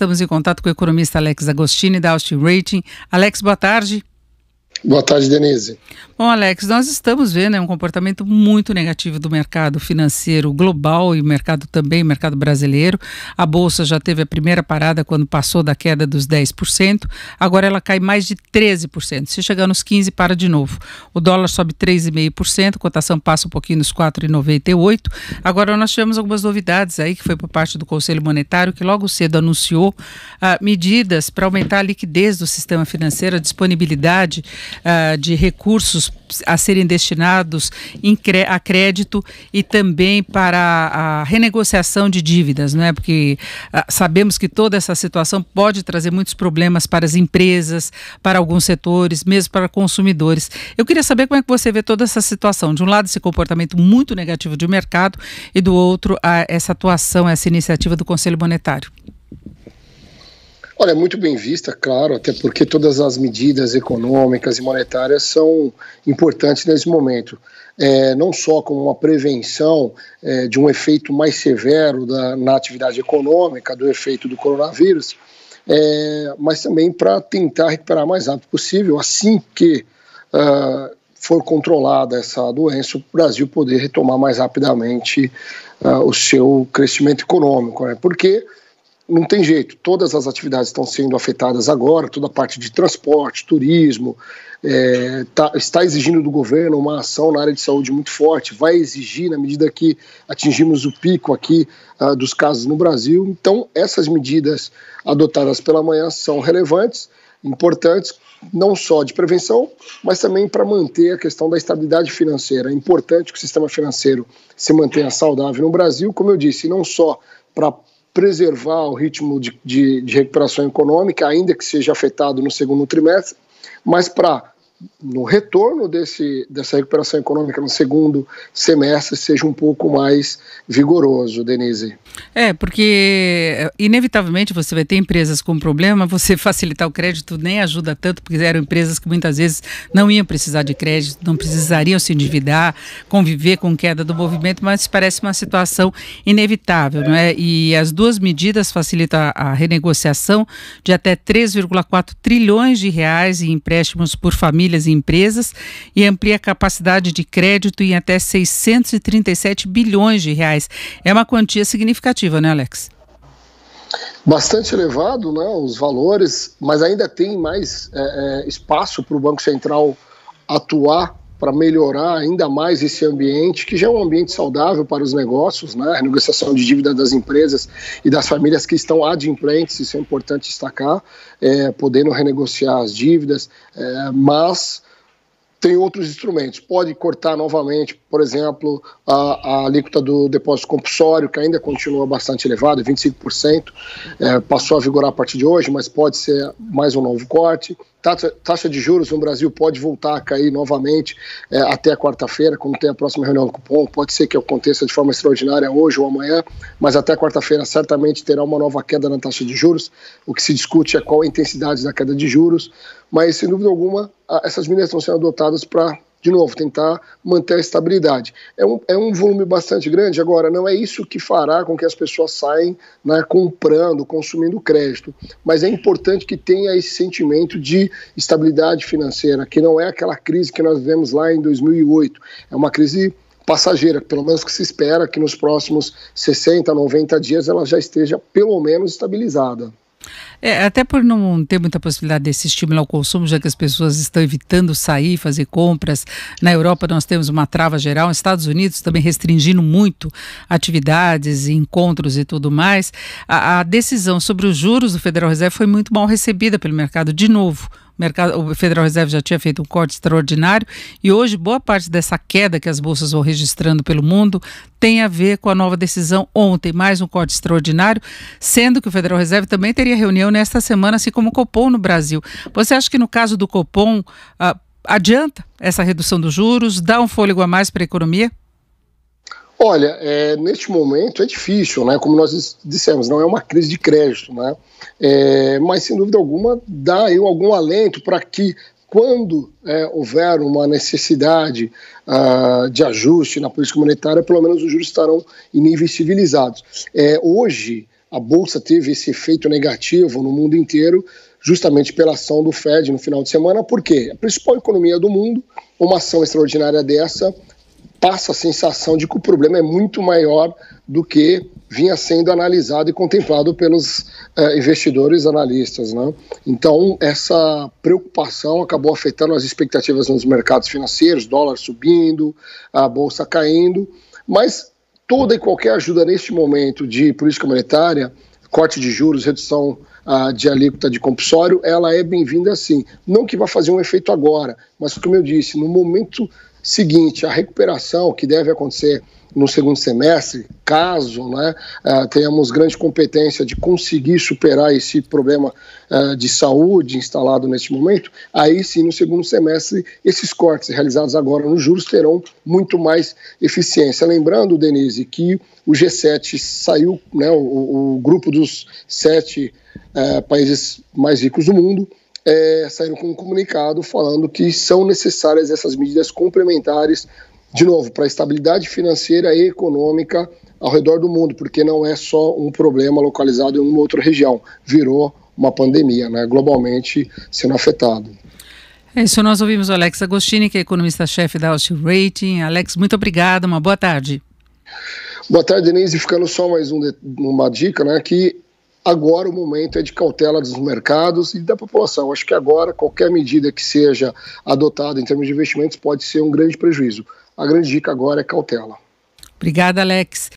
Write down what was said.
Estamos em contato com o economista Alex Agostini, da Austin Rating. Alex, boa tarde. Boa tarde, Denise. Bom, Alex, nós estamos vendo né, um comportamento muito negativo do mercado financeiro global e mercado também, mercado brasileiro. A Bolsa já teve a primeira parada quando passou da queda dos 10%, agora ela cai mais de 13%. Se chegar nos 15%, para de novo. O dólar sobe 3,5%, cotação passa um pouquinho nos 4,98%. Agora nós tivemos algumas novidades aí, que foi por parte do Conselho Monetário, que logo cedo anunciou ah, medidas para aumentar a liquidez do sistema financeiro, a disponibilidade uh, de recursos a serem destinados a crédito e também para a, renegociação de dívidas, não é? Porque uh, sabemos que toda essa situação pode trazer muitos problemas para as empresas, para alguns setores, mesmo para consumidores. Eu queria saber como é que você vê toda essa situação. De um lado, esse comportamento muito negativo do mercado e do outro, essa atuação, essa iniciativa do Conselho Monetário. Olha, é muito bem vista, claro, até porque todas as medidas econômicas e monetárias são importantes nesse momento. É, não só como uma prevenção é, de um efeito mais severo da, na atividade econômica, do efeito do coronavírus, é, mas também para tentar recuperar o mais rápido possível, assim que uh, for controlada essa doença, o Brasil poder retomar mais rapidamente uh, o seu crescimento econômico. Né? Porque não tem jeito, todas as atividades estão sendo afetadas agora, toda a parte de transporte, turismo, é, tá, está exigindo do governo uma ação na área de saúde muito forte, vai exigir na medida que atingimos o pico aqui ah, dos casos no Brasil. Então, essas medidas adotadas pela manhã são relevantes, importantes, não só de prevenção, mas também para manter a questão da estabilidade financeira. É importante que o sistema financeiro se mantenha saudável no Brasil, como eu disse, não só para preservar o ritmo de, de, de recuperação econômica, ainda que seja afetado no segundo trimestre, mas para no retorno desse, dessa recuperação econômica no segundo semestre seja um pouco mais vigoroso, Denise. É, porque eh, inevitavelmente você vai ter empresas com problema, você facilitar o crédito nem ajuda tanto, porque eram empresas que muitas vezes não iam precisar de crédito, não precisariam se endividar, conviver com queda do movimento, mas parece uma situação inevitável, não é? E as duas medidas facilitam a renegociação de até 3,4 trilhões de reais em empréstimos por família famílias e empresas e amplia a capacidade de crédito em até 637 bilhões de reais. É uma quantia significativa, né, Alex? bastante elevado, né, os valores, mas ainda tem mais é, é espaço para o Banco Central atuar para melhorar ainda mais esse ambiente, que já é um ambiente saudável para os negócios, né? a renegociação de dívida das empresas e das famílias que estão adimplentes, isso é importante destacar, é, podendo renegociar as dívidas, é, mas tem outros instrumentos. Pode cortar novamente, por exemplo, a, a, alíquota do depósito compulsório, que ainda continua bastante elevada, 25%, é, passou a vigorar a partir de hoje, mas pode ser mais um novo corte taxa, de juros no Brasil pode voltar a cair novamente é, até a quarta-feira, quando tem a próxima reunião do cupom. Pode ser que aconteça de forma extraordinária hoje ou amanhã, mas até quarta-feira certamente terá uma nova queda na taxa de juros. O que se discute é qual a intensidade da queda de juros, mas sem dúvida alguma, essas medidas estão sendo adotadas para de novo, tentar manter a estabilidade. É um, é um volume bastante grande, agora, não é isso que fará com que as pessoas saiam né, comprando, consumindo crédito, mas é importante que tenha esse sentimento de estabilidade financeira, que não é aquela crise que nós vivemos lá em 2008, é uma crise passageira, pelo menos que se espera que nos próximos 60, 90 dias ela já esteja pelo menos estabilizada. É, até por não ter muita possibilidade desse estímulo ao consumo, já que as pessoas estão evitando sair, fazer compras. Na Europa nós temos uma trava geral, nos Estados Unidos também restringindo muito atividades, encontros e tudo mais. A, a decisão sobre os juros do Federal Reserve foi muito mal recebida pelo mercado, de novo mercado, o Federal Reserve já tinha feito um corte extraordinário e hoje boa parte dessa queda que as bolsas vão registrando pelo mundo tem a ver com a nova decisão ontem, mais um corte extraordinário, sendo que o Federal Reserve também teria reunião nesta semana, assim como o Copom no Brasil. Você acha que no caso do Copom ah, adianta essa redução dos juros, dá um fôlego a mais para a economia? Olha, é, neste momento é difícil, né? Como nós dissemos, não é uma crise de crédito, né? É, mas sem dúvida alguma dá aí algum alento para que quando é, houver uma necessidade uh, de ajuste na política monetária, pelo menos os juros estarão em níveis civilizados. É, hoje a bolsa teve esse efeito negativo no mundo inteiro, justamente pela ação do Fed no final de semana, porque a principal economia do mundo, uma ação extraordinária dessa passa a sensação de que o problema é muito maior do que vinha sendo analisado e contemplado pelos eh, investidores analistas. Né? Então, essa preocupação acabou afetando as expectativas nos mercados financeiros, dólar subindo, a bolsa caindo, mas toda e qualquer ajuda neste momento de política monetária, corte de juros, redução ah, de alíquota de compulsório, ela é bem-vinda sim. Não que vá fazer um efeito agora, mas como eu disse, no momento Seguinte, a recuperação que deve acontecer no segundo semestre, caso né, eh, tenhamos grande competência de conseguir superar esse problema eh, de saúde instalado neste momento, aí sim, no segundo semestre, esses cortes realizados agora nos juros terão muito mais eficiência. Lembrando, Denise, que o G7 saiu, né, o, o grupo dos sete eh, países mais ricos do mundo, é, saíram com um comunicado falando que são necessárias essas medidas complementares, de novo, para a estabilidade financeira e econômica ao redor do mundo, porque não é só um problema localizado em uma outra região, virou uma pandemia, né, globalmente sendo afetado. É isso, nós ouvimos o Alex Agostini, que é economista-chefe da Austin Rating. Alex, muito obrigado, uma boa tarde. Boa tarde, Denise. Ficando só mais um, uma dica, né? Que Agora o momento é de cautela dos mercados e da população. Acho que agora qualquer medida que seja adotada em termos de investimentos pode ser um grande prejuízo. A grande dica agora é cautela. Obrigada, Alex.